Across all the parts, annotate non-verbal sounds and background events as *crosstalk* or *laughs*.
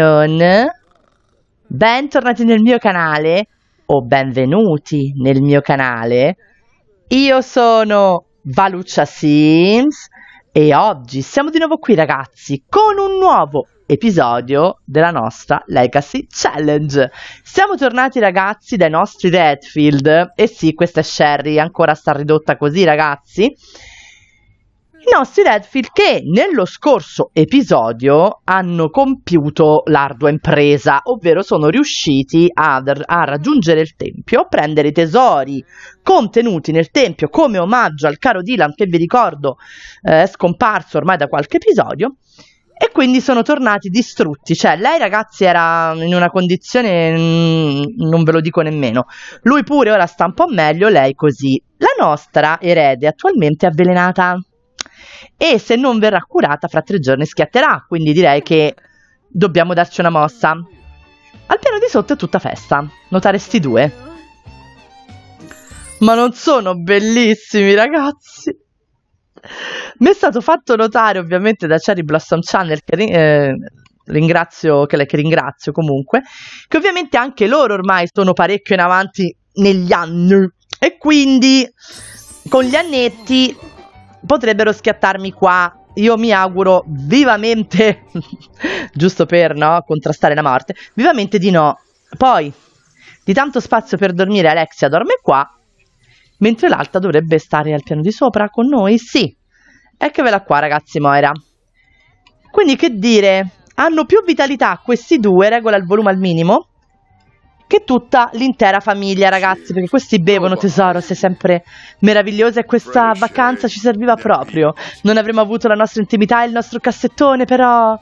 Lennon. Bentornati nel mio canale o benvenuti nel mio canale. Io sono Valuccia Sims e oggi siamo di nuovo qui ragazzi con un nuovo episodio della nostra Legacy Challenge. Siamo tornati ragazzi dai nostri Deadfield e sì, questa è Sherry, ancora sta ridotta così ragazzi i nostri Redfield che nello scorso episodio hanno compiuto l'ardua impresa, ovvero sono riusciti a, a raggiungere il tempio, prendere i tesori contenuti nel tempio come omaggio al caro Dylan che vi ricordo eh, è scomparso ormai da qualche episodio e quindi sono tornati distrutti. Cioè, lei, ragazzi, era in una condizione. Mm, non ve lo dico nemmeno. Lui pure ora sta un po' meglio, lei così. La nostra erede attualmente è avvelenata e se non verrà curata fra tre giorni schiatterà, quindi direi che dobbiamo darci una mossa. Al piano di sotto è tutta festa, notare sti due. Ma non sono bellissimi ragazzi! Mi è stato fatto notare ovviamente da Cherry Blossom Channel che eh, ringrazio, che, che ringrazio comunque, che ovviamente anche loro ormai sono parecchio in avanti negli anni e quindi con gli annetti potrebbero schiattarmi qua. Io mi auguro vivamente, *laughs* giusto per no, contrastare la morte, vivamente di no. Poi, di tanto spazio per dormire, Alexia dorme qua, mentre l'altra dovrebbe stare al piano di sopra con noi. Sì, eccola qua, ragazzi, Moira. Quindi, che dire, hanno più vitalità questi due, regola il volume al minimo, che tutta l'intera famiglia, ragazzi, perché questi bevono tesoro, sei sempre meravigliosa e questa vacanza ci serviva proprio. Non avremmo avuto la nostra intimità e il nostro cassettone, però...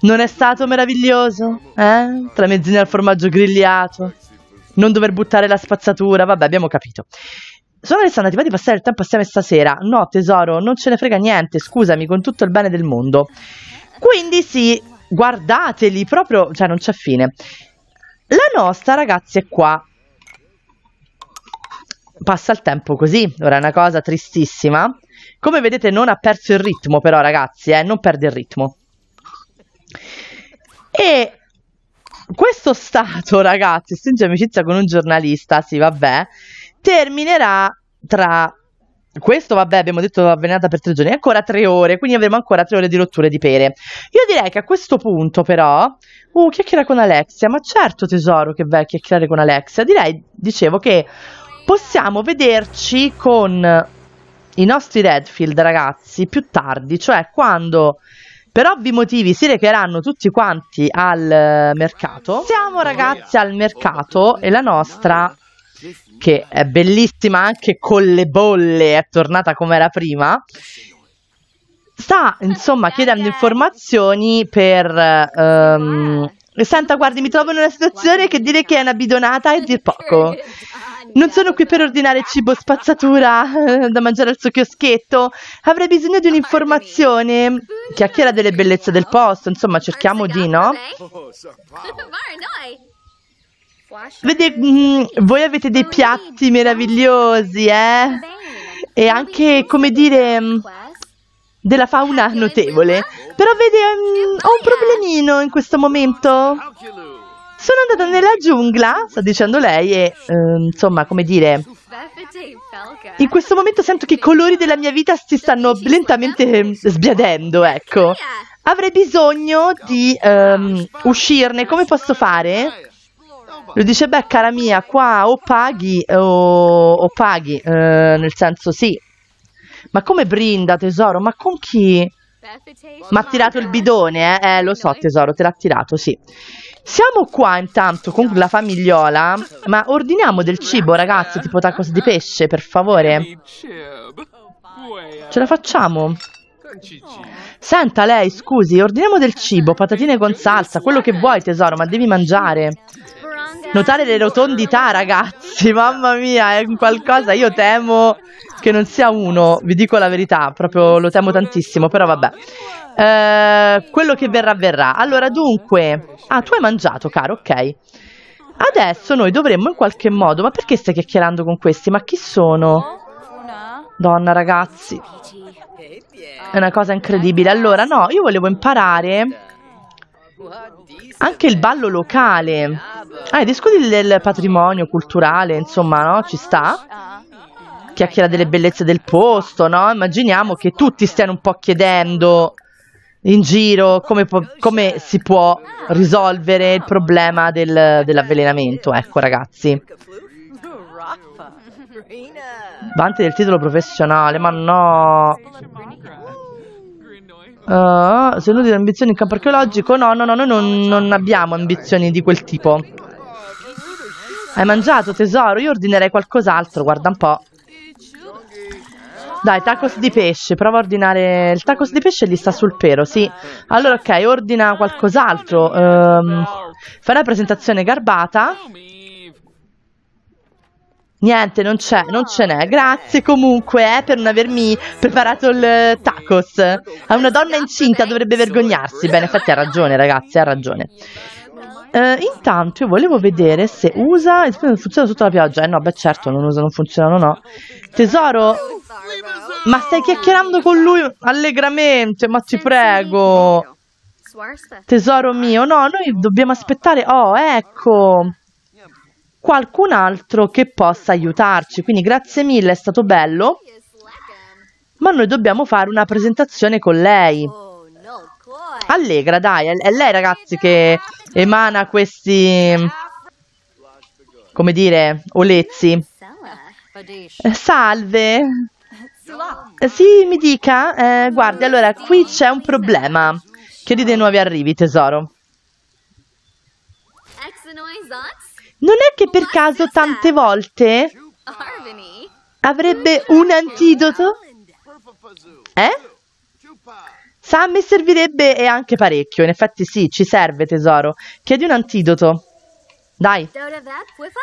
Non è stato meraviglioso? Eh? Tra mezzini al formaggio grigliato. Non dover buttare la spazzatura, vabbè, abbiamo capito. Sono Alessandra, ti va di passare il tempo assieme stasera? No, tesoro, non ce ne frega niente, scusami, con tutto il bene del mondo. Quindi sì, guardateli, proprio, cioè non c'è fine. La nostra, ragazzi, è qua. Passa il tempo così, ora è una cosa tristissima. Come vedete non ha perso il ritmo però, ragazzi, eh? non perde il ritmo. E questo stato, ragazzi, stringe amicizia con un giornalista, sì, vabbè, terminerà tra questo, vabbè, abbiamo detto avvelenata per tre giorni, ancora tre ore, quindi avremo ancora tre ore di rotture di pere. Io direi che a questo punto, però, uh, chiacchiera con Alexia, ma certo tesoro che vai a chiacchierare con Alexia, direi, dicevo che possiamo vederci con i nostri Redfield, ragazzi, più tardi, cioè quando per ovvi motivi si recheranno tutti quanti al eh, mercato. Siamo ragazzi al mercato e la nostra che è bellissima anche con le bolle, è tornata come era prima. Sta insomma chiedendo informazioni per. Um, ehm, Santa, guardi, mi trovo in una situazione che dire che è una bidonata è dir poco. *laughs* Non sono qui per ordinare cibo spazzatura *laughs* da mangiare al suo chioschetto. Avrei bisogno di un'informazione. Chiacchiera delle bellezze del posto, insomma, cerchiamo di, no? *laughs* Vede, mm, voi avete dei piatti meravigliosi, eh? E anche, come dire, mm, della fauna notevole. Però vede, mm, ho un problemino in questo momento. Sono andata nella giungla, sta dicendo lei, e eh, insomma, come dire, in questo momento sento che i colori della mia vita si stanno lentamente mm, sbiadendo, ecco. Avrei bisogno di ehm, uscirne, come posso fare? Lui dice, beh cara mia, qua o paghi eh, o, o paghi, eh, nel senso sì. Ma come brinda tesoro? Ma con chi? Ma ha tirato il bidone, eh? eh lo so tesoro, te l'ha tirato, sì. Siamo qua intanto con la famigliola, ma ordiniamo del cibo ragazzi, tipo tacos di pesce, per favore. Ce la facciamo? Senta lei, scusi, ordiniamo del cibo, patatine con salsa, quello che vuoi tesoro, ma devi mangiare. Notare le rotondità, ragazzi, mamma mia, è un qualcosa. Io temo che non sia uno, vi dico la verità, proprio lo temo tantissimo, però vabbè. Eh, quello che verrà, verrà. Allora, dunque, ah, tu hai mangiato, caro, ok. Adesso noi dovremmo in qualche modo. Ma perché stai chiacchierando con questi? Ma chi sono? Donna, ragazzi. È una cosa incredibile. Allora, no, io volevo imparare anche il ballo locale. Ah, i discuti del patrimonio culturale, insomma, no? Ci sta? Chiacchiera delle bellezze del posto, no? Immaginiamo che tutti stiano un po' chiedendo in giro come, come si può risolvere il problema del, dell'avvelenamento, ecco ragazzi. Vanti del titolo professionale, ma no... Uh, eh, se nudi ambizioni in campo archeologico, no, no, no, noi non, non abbiamo ambizioni di quel tipo. Hai mangiato tesoro? Io ordinerei qualcos'altro, guarda un po'. Dai, tacos di pesce, prova a ordinare... Il tacos di pesce lì sta sul pero, sì. Allora, ok, ordina qualcos'altro. Um, fai una presentazione garbata. Niente, non c'è, non ce n'è. Grazie comunque eh, per non avermi preparato il tacos. A una donna incinta dovrebbe vergognarsi. Bene, infatti ha ragione ragazzi, ha ragione. Eh, intanto io volevo vedere se usa il funziona sotto la pioggia. Eh no, beh certo, non usa, non funzionano, no. Tesoro, ma stai chiacchierando con lui allegramente, ma ti prego. Tesoro mio, no, noi dobbiamo aspettare. Oh, ecco. Qualcun altro che possa aiutarci. Quindi grazie mille, è stato bello. Ma noi dobbiamo fare una presentazione con lei. Allegra, dai, è lei ragazzi che emana questi, come dire, olezzi. Salve. Sì, mi dica. Eh, guardi, allora, qui c'è un problema. Chiedi dei nuovi arrivi, tesoro. Non è che per caso tante volte avrebbe un antidoto? Eh? sa, mi servirebbe e anche parecchio. In effetti sì, ci serve tesoro. Chiedi un antidoto. Dai.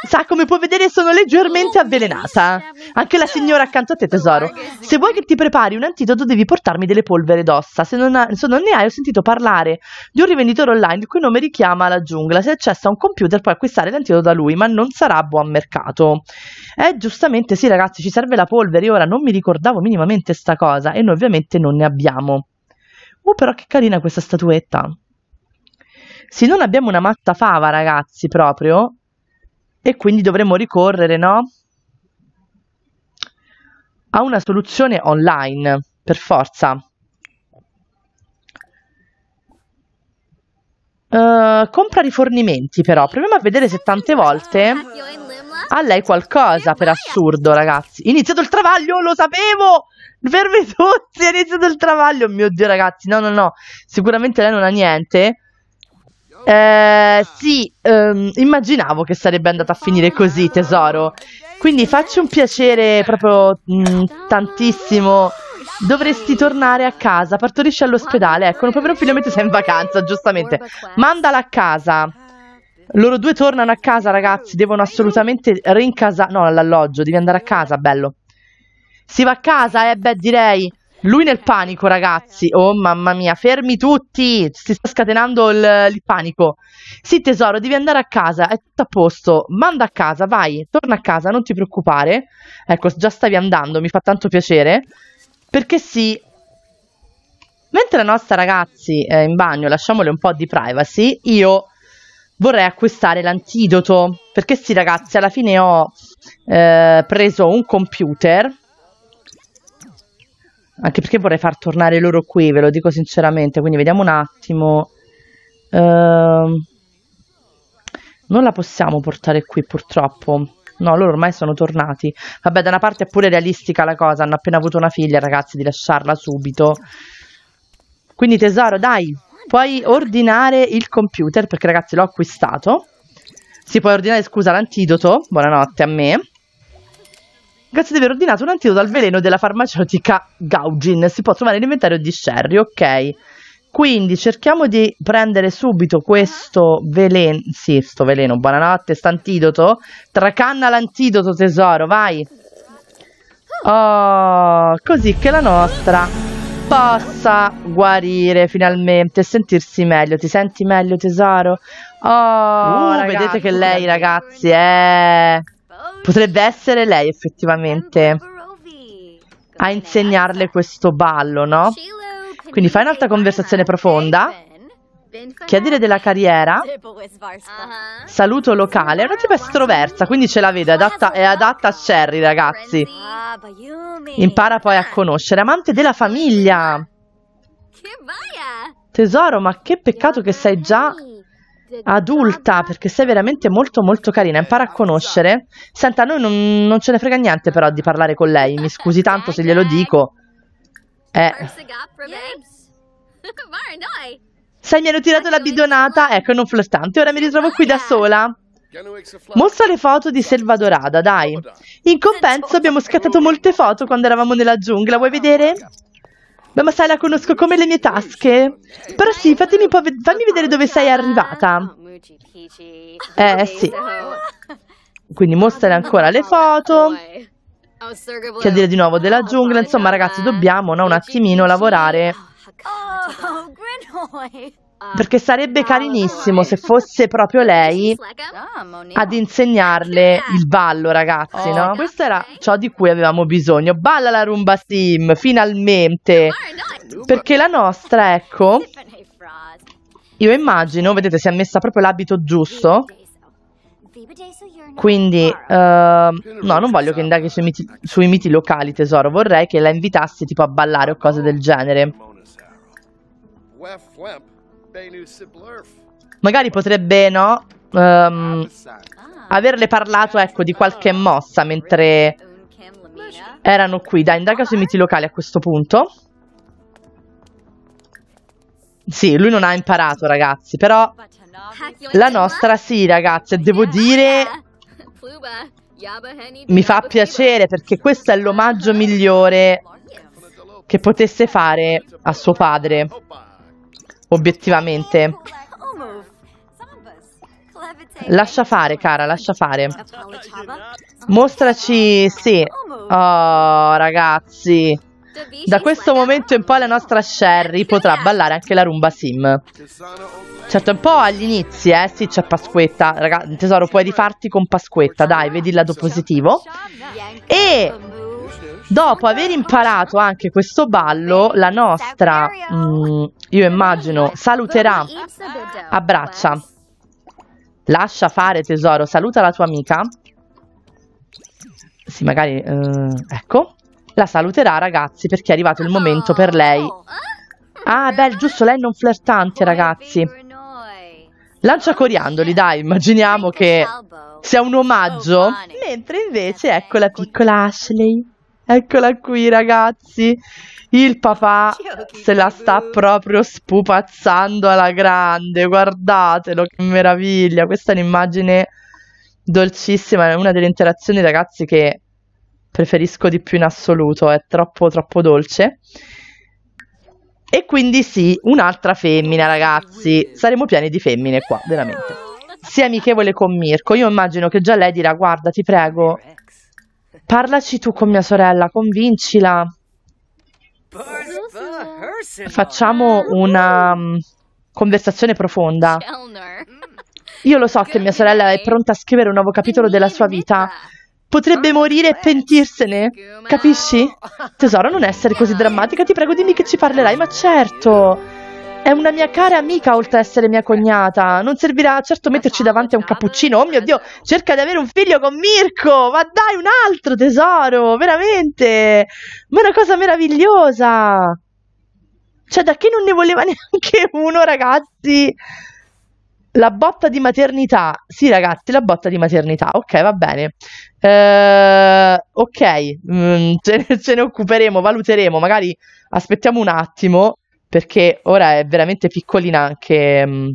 Sa, come puoi vedere sono leggermente oh, avvelenata. Anche la signora accanto a te, tesoro. Oh, se vuoi che ti prepari un antidoto devi portarmi delle polvere d'ossa. Se non, se non ne hai ho sentito parlare di un rivenditore online il cui nome richiama la giungla. Se accessa a un computer puoi acquistare l'antidoto da lui, ma non sarà a buon mercato. Eh, giustamente sì ragazzi, ci serve la polvere. ora non mi ricordavo minimamente sta cosa e noi ovviamente non ne abbiamo. Oh, però che carina questa statuetta. Se non abbiamo una matta fava, ragazzi, proprio, e quindi dovremmo ricorrere, no? A una soluzione online, per forza. Uh, compra rifornimenti però, proviamo a vedere se tante volte a lei qualcosa per assurdo, ragazzi. Iniziato il travaglio, lo sapevo! Fermi tutti, è iniziato il travaglio. Oh mio Dio, ragazzi, no, no, no. Sicuramente lei non ha niente. Eh, sì, ehm, immaginavo che sarebbe andata a finire così, tesoro. Quindi facci un piacere proprio mh, mm, tantissimo. Dovresti tornare a casa, partorisci all'ospedale. Ecco, proprio finalmente sei in vacanza, giustamente. Mandala a casa. Loro due tornano a casa, ragazzi. Devono assolutamente rincasare. No, all'alloggio, devi andare a casa, bello. Si va a casa, eh, beh, direi. Lui nel panico, ragazzi. Oh, mamma mia, fermi tutti. Si sta scatenando il, il, panico. Sì, tesoro, devi andare a casa. È tutto a posto. Manda a casa, vai. Torna a casa, non ti preoccupare. Ecco, già stavi andando, mi fa tanto piacere. Perché sì. Mentre la nostra ragazzi è in bagno, lasciamole un po' di privacy, io vorrei acquistare l'antidoto perché sì ragazzi alla fine ho eh, preso un computer anche perché vorrei far tornare loro qui ve lo dico sinceramente quindi vediamo un attimo eh, non la possiamo portare qui purtroppo No, loro ormai sono tornati. Vabbè, da una parte è pure realistica la cosa. Hanno appena avuto una figlia, ragazzi, di lasciarla subito. Quindi tesoro, dai, puoi ordinare il computer, perché ragazzi l'ho acquistato. Si può ordinare, scusa, l'antidoto, buonanotte a me. Grazie di aver ordinato un antidoto al veleno della farmaceutica Gaugin. Si può trovare l'inventario di Sherry, ok. Quindi cerchiamo di prendere subito questo veleno. Sì, sto veleno, buonanotte, st'antidoto. Tracanna l'antidoto, tesoro, vai. Oh, così che la nostra possa guarire finalmente e sentirsi meglio. Ti senti meglio, tesoro? Oh, uh, vedete che lei, ragazzi, è. Eh. Eh. Potrebbe essere lei effettivamente a insegnarle questo ballo, no? Quindi fai un'altra conversazione profonda chiedere della carriera, saluto locale, è una tipa estroversa, quindi ce la vede, è adatta, è adatta a Cherry, ragazzi. Impara poi a conoscere, amante della famiglia. Tesoro, ma che peccato che sei già adulta, perché sei veramente molto molto carina, impara a conoscere. Senta, a noi non, non ce ne frega niente però di parlare con lei, mi scusi tanto se glielo dico. Eh... *laughs* Sai, mi hanno tirato la bidonata, ecco, non flirtante, ora mi ritrovo qui da eh. sola. Mostra le foto di Selvadorada, dai. In compenso abbiamo scattato molte foto quando eravamo nella giungla, vuoi vedere? Beh, ma sai, la conosco come le mie tasche. Però sì, fatemi un po' ve fammi vedere dove sei arrivata. Eh, sì. Quindi mostrare ancora le foto. Che dire di nuovo della giungla. Insomma, ragazzi, dobbiamo no, un attimino lavorare oh, noi. Perché sarebbe carinissimo se fosse proprio lei ad insegnarle il ballo, ragazzi, no? Oh, questo era ciò di cui avevamo bisogno. Balla la rumba Steam, finalmente! Perché la nostra, ecco, io immagino, vedete, si è messa proprio l'abito giusto. Quindi, uh, no, non voglio che indaghi sui miti, sui miti locali, tesoro. Vorrei che la invitassi tipo a ballare o cose del genere. Magari potrebbe, no? Um, averle parlato, ecco, di qualche mossa mentre erano qui. Dai, indaga sui miti locali a questo punto. Sì, lui non ha imparato, ragazzi, però la nostra sì, ragazzi, devo dire mi fa piacere perché questo è l'omaggio migliore che potesse fare a suo padre. Oh, obiettivamente. Lascia fare, cara, lascia fare. Mostraci, sì. Oh, ragazzi. Da questo momento in poi la nostra Sherry potrà ballare anche la rumba sim. Certo, un po' agli inizi, eh. Sì, c'è Pasquetta. Ragazzi, tesoro, puoi rifarti con Pasquetta. Dai, vedi il lato positivo. E Dopo aver imparato anche questo ballo, la nostra, mm, io immagino, saluterà abbraccia. Lascia fare tesoro, saluta la tua amica. Sì, magari... Eh, ecco. La saluterà, ragazzi, perché è arrivato il momento per lei. Ah, beh, giusto, lei non flirtante, ragazzi. Lancia coriandoli, dai, immaginiamo che sia un omaggio. Mentre invece, ecco la piccola Ashley. Eccola qui, ragazzi. Il papà se la sta proprio spupazzando alla grande. Guardatelo, che meraviglia. Questa è un'immagine dolcissima. È una delle interazioni, ragazzi, che preferisco di più in assoluto. È troppo, troppo dolce. E quindi sì, un'altra femmina, ragazzi. Saremo pieni di femmine qua, veramente. Sia amichevole con Mirko. Io immagino che già lei dirà, guarda, ti prego, Parlaci tu con mia sorella, convincila. Facciamo una um, conversazione profonda. Mm. Io lo so che mia sorella è pronta a scrivere un nuovo capitolo della sua vita. Potrebbe morire e pentirsene. Capisci? *laughs* Tesoro, non essere così drammatica, ti prego dimmi che ci parlerai, ma certo. È una mia cara amica oltre ad essere mia cognata. Non servirà certo metterci davanti a un cappuccino. Oh mio Dio, cerca di avere un figlio con Mirko. Ma dai, un altro tesoro, veramente. Ma è una cosa meravigliosa. Cioè, da che non ne voleva *laughs* neanche uno, ragazzi? La botta di maternità. Sì, ragazzi, la botta di maternità. Ok, va bene. Eh, ok, mm, *laughs* ce, ne, ce ne occuperemo, valuteremo. Magari aspettiamo un attimo perché ora è veramente piccolina anche mh, mm,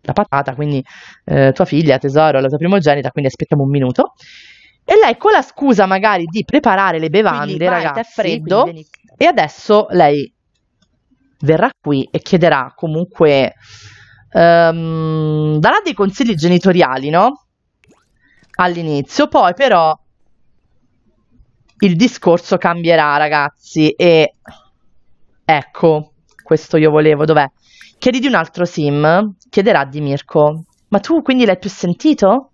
la patata, quindi eh, tua figlia, tesoro, la tua primogenita, quindi aspettiamo un minuto. E lei con la scusa magari di preparare le bevande, quindi, ragazzi, è freddo, e adesso lei verrà qui e chiederà comunque, um, darà dei consigli genitoriali, no? All'inizio, poi però il discorso cambierà, ragazzi, e ecco, questo io volevo, dov'è? Chiedi di un altro sim, chiederà di Mirko. Ma tu quindi l'hai più sentito?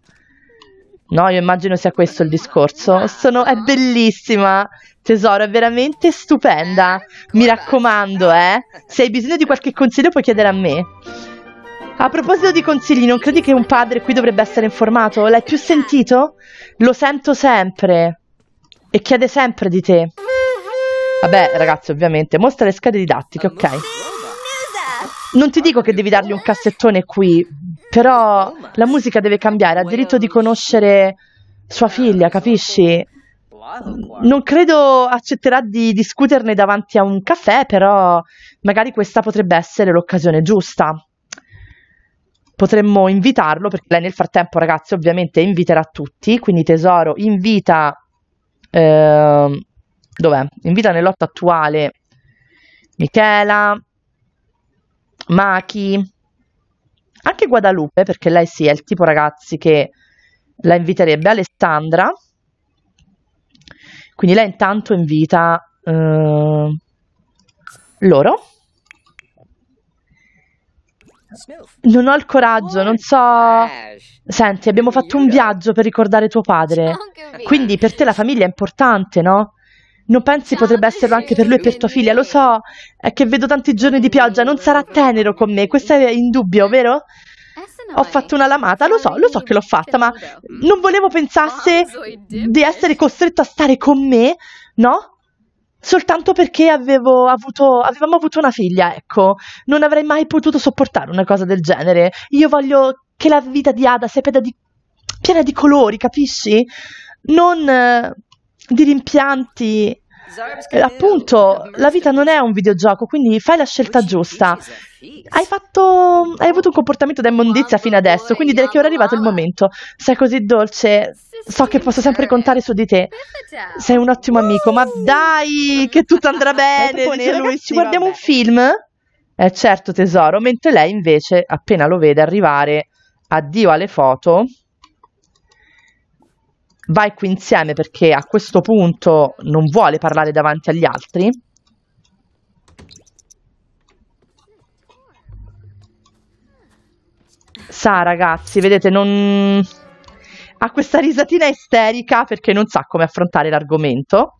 No, io immagino sia questo il discorso. Sono, è bellissima, tesoro, è veramente stupenda. Mi raccomando, eh. Se hai bisogno di qualche consiglio puoi chiedere a me. A proposito di consigli, non credi che un padre qui dovrebbe essere informato? L'hai più sentito? Lo sento sempre. E chiede sempre di te. Vabbè, ragazzi, ovviamente. Mostra le schede didattiche, ok? Non ti dico che devi dargli un cassettone qui, però la musica deve cambiare, ha diritto di conoscere sua figlia, capisci? Non credo accetterà di discuterne davanti a un caffè, però magari questa potrebbe essere l'occasione giusta. Potremmo invitarlo, perché lei nel frattempo, ragazzi, ovviamente inviterà tutti, quindi tesoro, invita... Eh, dov'è? Invita vita nell'otto attuale Michela, Maki, anche Guadalupe, perché lei sì, è il tipo ragazzi che la inviterebbe, Alessandra, quindi lei intanto invita eh, loro. Non ho il coraggio, non so. Senti, abbiamo fatto un viaggio per ricordare tuo padre. Quindi per te la famiglia è importante, no? Non pensi potrebbe esserlo anche per lui e per tua figlia? Lo so, è che vedo tanti giorni di pioggia, non sarà tenero con me, questo è in dubbio, vero? Eh, Ho fatto una lamata, lo so, lo so che l'ho fatta, ma non volevo pensasse ah, di essere costretto a stare con me, no? Soltanto perché avevo avuto, avevamo avuto una figlia, ecco. Non avrei mai potuto sopportare una cosa del genere. Io voglio che la vita di Ada sia piena di, piena di colori, capisci? Non di rimpianti. Eh, appunto, la vita non è un videogioco, quindi fai la scelta giusta. Hai, fatto, hai avuto un comportamento da immondizia fino adesso, quindi direi che ora è arrivato il momento. Sei così dolce, so che posso sempre contare su di te. Sei un ottimo amico, ma dai, che tutto andrà bene, dice lui. Ci guardiamo un film? Eh certo tesoro, mentre lei invece, appena lo vede arrivare, addio alle foto vai qui insieme perché a questo punto non vuole parlare davanti agli altri. Sa ragazzi, vedete, non... ha questa risatina isterica perché non sa come affrontare l'argomento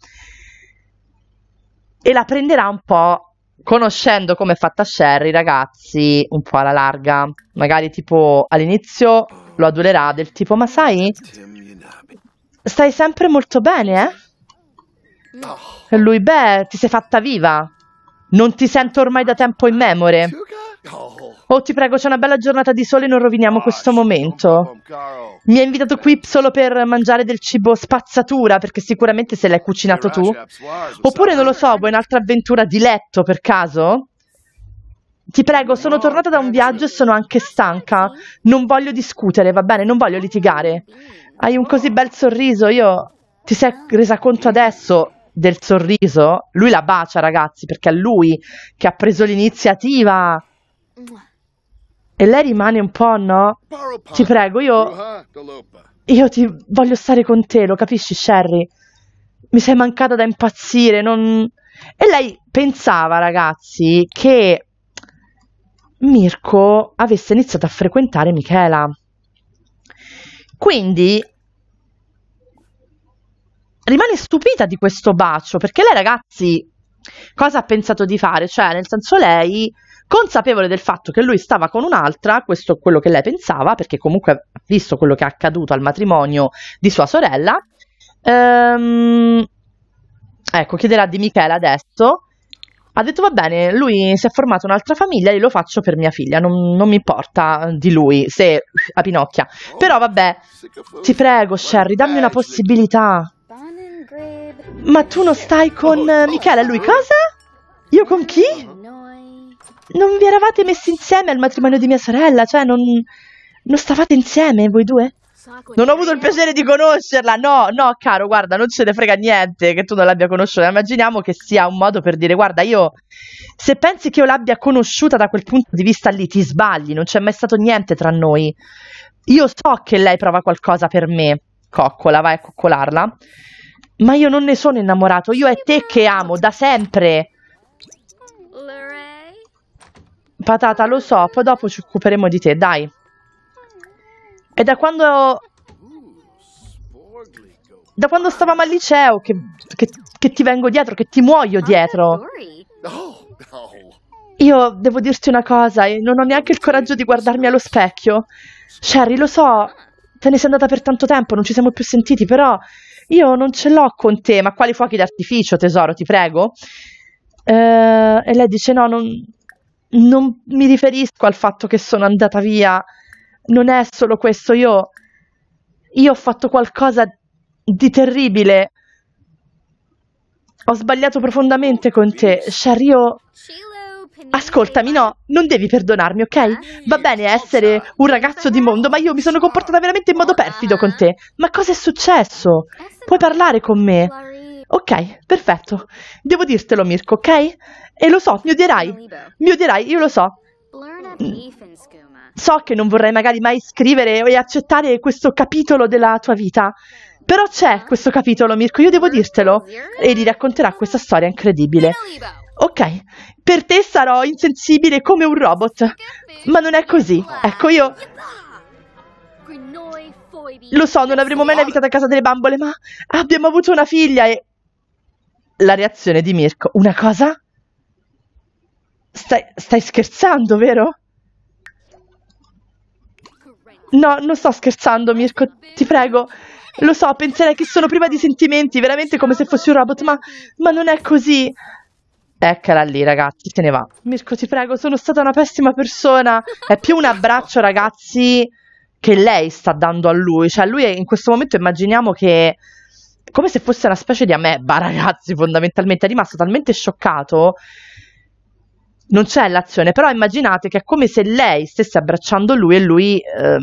e la prenderà un po' conoscendo come è fatta Sherry, ragazzi, un po' alla larga. Magari tipo all'inizio lo adulerà del tipo, ma sai, Stai sempre molto bene, eh? No. lui, beh, ti sei fatta viva. Non ti sento ormai da tempo in memore. Oh, ti prego, c'è una bella giornata di sole e non roviniamo questo momento. Mi hai invitato qui solo per mangiare del cibo spazzatura, perché sicuramente se l'hai cucinato tu. Oppure, non lo so, vuoi un'altra avventura di letto per caso? Ti prego, sono tornata da un viaggio e sono anche stanca. Non voglio discutere, va bene? Non voglio litigare. Hai un così bel sorriso, io ti sei resa conto adesso del sorriso? Lui la bacia, ragazzi, perché è lui che ha preso l'iniziativa. E lei rimane un po', no? Ti prego, io... Io ti voglio stare con te, lo capisci, Sherry? Mi sei mancata da impazzire, non... E lei pensava, ragazzi, che Mirko avesse iniziato a frequentare Michela. Quindi rimane stupita di questo bacio perché lei, ragazzi, cosa ha pensato di fare? Cioè, nel senso, lei consapevole del fatto che lui stava con un'altra, questo è quello che lei pensava, perché comunque ha visto quello che è accaduto al matrimonio di sua sorella. Ehm, ecco, chiederà di Michela adesso ha detto va bene, lui si è formato un'altra famiglia, glielo faccio per mia figlia, non, non mi importa eh, di lui, se a Pinocchia. Però vabbè, ti prego Sherry, dammi una possibilità. Ma tu non stai con eh, Michele, lui cosa? Io con chi? Non vi eravate messi insieme al matrimonio di mia sorella, cioè non... Non stavate insieme voi due? Non ho avuto il piacere di conoscerla. No, no, caro, guarda, non ce ne frega niente che tu non l'abbia conosciuta. Immaginiamo che sia un modo per dire: guarda, io se pensi che io l'abbia conosciuta da quel punto di vista lì, ti sbagli, non c'è mai stato niente tra noi. Io so che lei prova qualcosa per me. Coccola, vai a coccolarla. Ma io non ne sono innamorato. Io è te che amo da sempre. Patata, lo so, poi dopo ci occuperemo di te, dai. È da quando... Da quando stavamo al liceo che, che, che ti vengo dietro, che ti muoio dietro. Io devo dirti una cosa e non ho neanche il coraggio di guardarmi allo specchio. Sherry, lo so, te ne sei andata per tanto tempo, non ci siamo più sentiti, però io non ce l'ho con te, ma quali fuochi d'artificio, tesoro, ti prego? Eh, e lei dice no, non, non mi riferisco al fatto che sono andata via non è solo questo, io, io ho fatto qualcosa di terribile, ho sbagliato profondamente con te, Shario... Ascoltami, no, non devi perdonarmi, ok? Ah. Va bene essere un ragazzo di mondo, ma io mi sono comportata veramente in modo perfido con te. Ma cosa è successo? Puoi parlare con me? Ok, perfetto. Devo dirtelo, Mirko, ok? E lo so, mi odierai. Mi odierai, io lo so so che non vorrei magari mai scrivere e accettare questo capitolo della tua vita. Però c'è questo capitolo, Mirko, io devo dirtelo. E gli racconterà questa storia incredibile. Ok, per te sarò insensibile come un robot, ma non è così. Ecco, io... Lo so, non avremo mai vita da casa delle bambole, ma abbiamo avuto una figlia e... La reazione di Mirko, una cosa? Stai, stai scherzando, vero? No, non sto scherzando, Mirko, ti prego. Lo so, penserei che sono priva di sentimenti, veramente come se fossi un robot, ma, ma non è così. Eccola lì, ragazzi, se ne va. Mirko, ti prego, sono stata una pessima persona. È più un abbraccio, ragazzi, che lei sta dando a lui. Cioè, lui è, in questo momento immaginiamo che... Come se fosse una specie di amebba, ragazzi, fondamentalmente. È rimasto talmente scioccato non c'è l'azione, però immaginate che è come se lei stesse abbracciando lui e lui eh,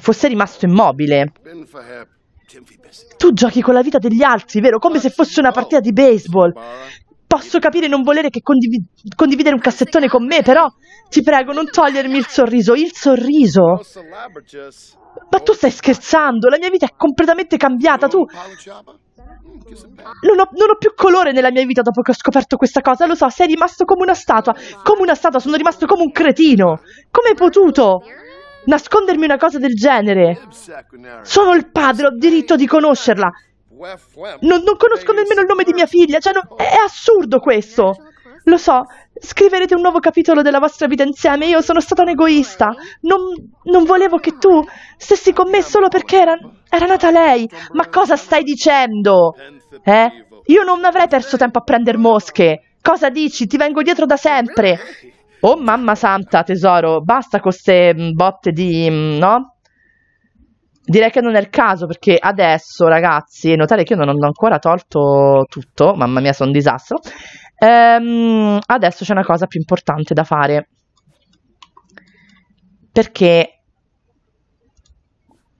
fosse rimasto immobile. Tu giochi con la vita degli altri, vero? Come se fosse una partita di baseball. Posso capire non volere che condiv- condividere un cassettone con me, però ti prego non togliermi il sorriso, il sorriso. Ma tu stai scherzando, la mia vita è completamente cambiata, tu non ho, non ho, più colore nella mia vita dopo che ho scoperto questa cosa. Lo so, sei rimasto come una statua. Come una statua, sono rimasto come un cretino. Come hai potuto nascondermi una cosa del genere? Sono il padre, ho diritto di conoscerla. Non, non conosco nemmeno il nome di mia figlia. Cioè, no, è assurdo questo. Lo so, scriverete un nuovo capitolo della vostra vita insieme. Io sono stata un egoista. Non, non volevo che tu stessi con me solo perché era, era nata lei. Ma cosa stai dicendo? Eh? Io non avrei perso tempo a prendere mosche. Cosa dici? Ti vengo dietro da sempre. Oh mamma santa, tesoro, basta con queste mm, botte di... Mm, no? Direi che non è il caso perché adesso, ragazzi, notate che io non ho ancora tolto tutto, mamma mia, sono un disastro. Ehm, adesso c'è una cosa più importante da fare. Perché...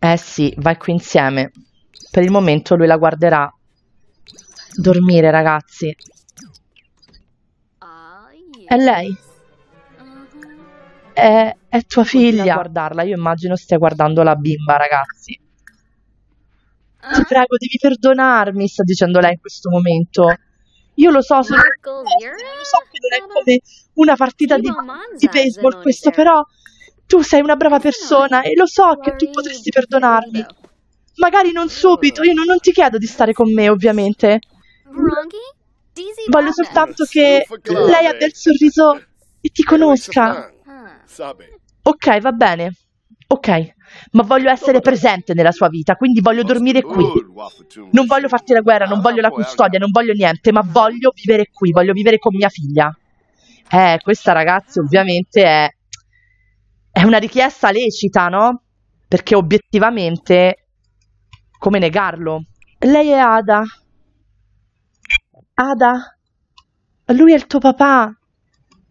Eh sì, vai qui insieme. Per il momento lui la guarderà dormire, ragazzi. È lei. È, è tua figlia. guardarla, io immagino stia guardando la bimba, ragazzi. Ti ah. prego, devi perdonarmi, sta dicendo lei in questo momento. Io lo so, sono... lo so che non è come una partita di, di baseball questo, però tu sei una brava persona e lo so che tu potresti perdonarmi. Magari non subito, io non, non ti chiedo di stare con me, ovviamente. Voglio soltanto che lei abbia il sorriso e ti conosca. Ok, va bene. Ok, ma voglio essere presente nella sua vita, quindi voglio dormire qui. Non voglio farti la guerra, non ah, voglio la custodia, non voglio niente, ma voglio vivere qui, voglio vivere con mia figlia. Eh, questa ragazza ovviamente è, è una richiesta lecita, no? Perché obiettivamente, come negarlo? Lei è Ada, Ada, lui è il tuo papà.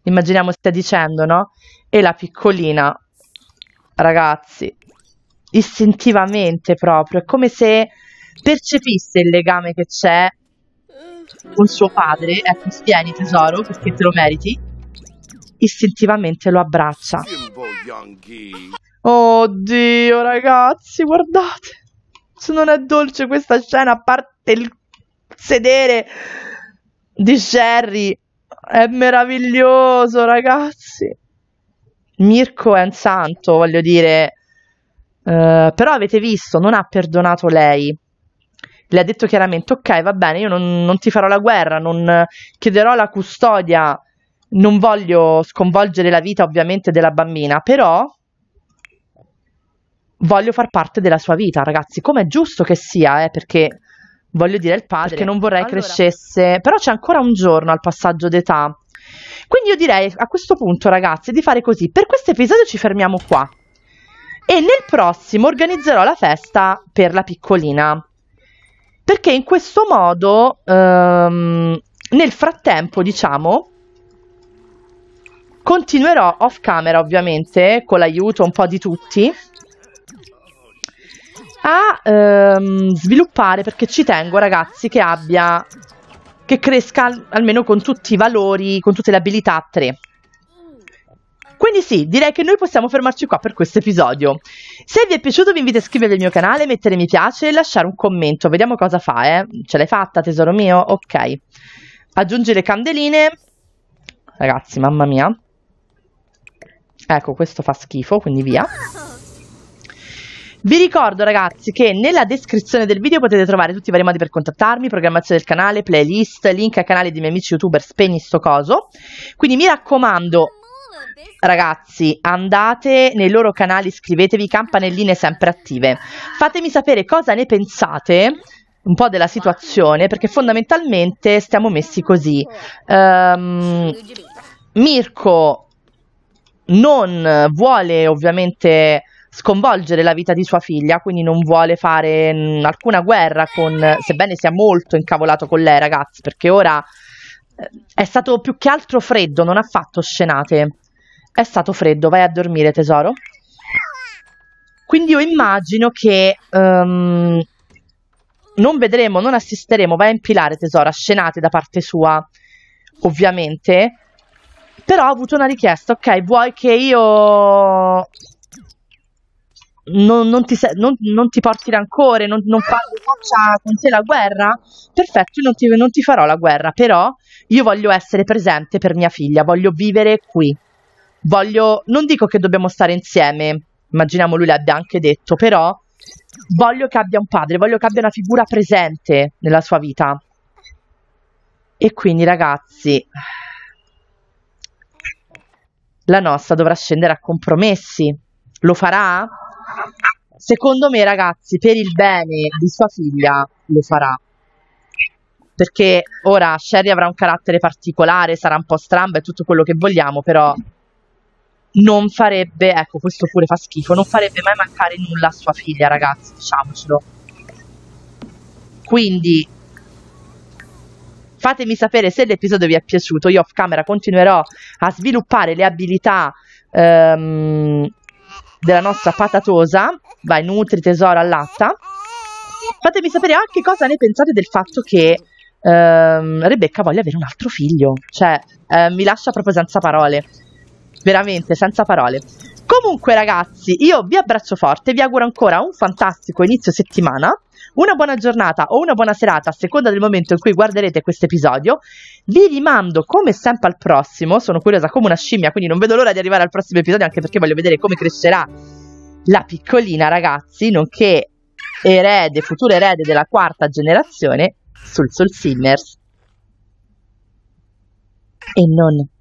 Immaginiamo stia dicendo, no? E la piccolina, ragazzi, istintivamente proprio, è come se percepisse il legame che c'è con suo padre, ecco, tieni tesoro perché te lo meriti, istintivamente lo abbraccia. Oddio ragazzi, guardate, se non è dolce questa scena, a parte il sedere di Sherry è meraviglioso, ragazzi. Mirko è un santo, voglio dire. Uh, però avete visto, non ha perdonato lei. Le ha detto chiaramente: Ok, va bene, io non, non ti farò la guerra, non chiederò la custodia. Non voglio sconvolgere la vita, ovviamente, della bambina, però voglio far parte della sua vita, ragazzi. Come è giusto che sia, eh, perché voglio dire il padre, che non vorrei allora... crescesse, però c'è ancora un giorno al passaggio d'età. Quindi io direi a questo punto, ragazzi, di fare così. Per questo episodio ci fermiamo qua. E nel prossimo organizzerò la festa per la piccolina. Perché in questo modo, ehm, nel frattempo, diciamo, continuerò off camera ovviamente, con l'aiuto un po' di tutti, a ehm, sviluppare perché ci tengo ragazzi che abbia che cresca almeno con tutti i valori, con tutte le abilità a 3. Quindi sì, direi che noi possiamo fermarci qua per questo episodio. Se vi è piaciuto vi invito a iscrivervi al mio canale, mettere mi piace e lasciare un commento. Vediamo cosa fa, eh. Ce l'hai fatta, tesoro mio? Ok. Aggiungi le candeline. Ragazzi, mamma mia. Ecco, questo fa schifo, quindi via. Vi ricordo ragazzi che nella descrizione del video potete trovare tutti i vari modi per contattarmi, programmazione del canale, playlist, link al canale dei miei amici youtuber, spegni sto coso. Quindi mi raccomando, ragazzi, andate nei loro canali, iscrivetevi, campanelline sempre attive. Fatemi sapere cosa ne pensate un po' della situazione, perché fondamentalmente stiamo messi così. Um, Mirko non vuole ovviamente sconvolgere la vita di sua figlia, quindi non vuole fare mh, mm, alcuna guerra con, sebbene sia molto incavolato con lei ragazzi, perché ora eh, è stato più che altro freddo, non ha fatto scenate. È stato freddo, vai a dormire tesoro. Quindi io immagino che um, non vedremo, non assisteremo, vai a impilare tesoro, a scenate da parte sua, ovviamente. Però ho avuto una richiesta, ok, vuoi che io non, non, ti, non, non, ti, porti rancore, non, non *laughs* faccia con te la guerra, perfetto, non ti, non ti farò la guerra, però io voglio essere presente per mia figlia, voglio vivere qui, voglio, non dico che dobbiamo stare insieme, immaginiamo lui l'abbia anche detto, però voglio che abbia un padre, voglio che abbia una figura presente nella sua vita. E quindi ragazzi, la nostra dovrà scendere a compromessi. Lo farà? Secondo me, ragazzi, per il bene di sua figlia lo farà. Perché ora Sherry avrà un carattere particolare, sarà un po' stramba e tutto quello che vogliamo, però non farebbe, ecco, questo pure fa schifo, non farebbe mai mancare nulla a sua figlia, ragazzi, diciamocelo. Quindi fatemi sapere se l'episodio vi è piaciuto. Io off camera continuerò a sviluppare le abilità ehm, della nostra patatosa, vai nutri tesoro allatta, fatemi sapere anche cosa ne pensate del fatto che ehm, Rebecca voglia avere un altro figlio, cioè eh, mi lascia proprio senza parole, veramente senza parole. Comunque ragazzi, io vi abbraccio forte, vi auguro ancora un fantastico inizio settimana, una buona giornata o una buona serata a seconda del momento in cui guarderete questo episodio. Vi rimando come sempre al prossimo, sono curiosa come una scimmia, quindi non vedo l'ora di arrivare al prossimo episodio anche perché voglio vedere come crescerà la piccolina ragazzi, nonché erede, futuro erede della quarta generazione sul Soul Simmers. E non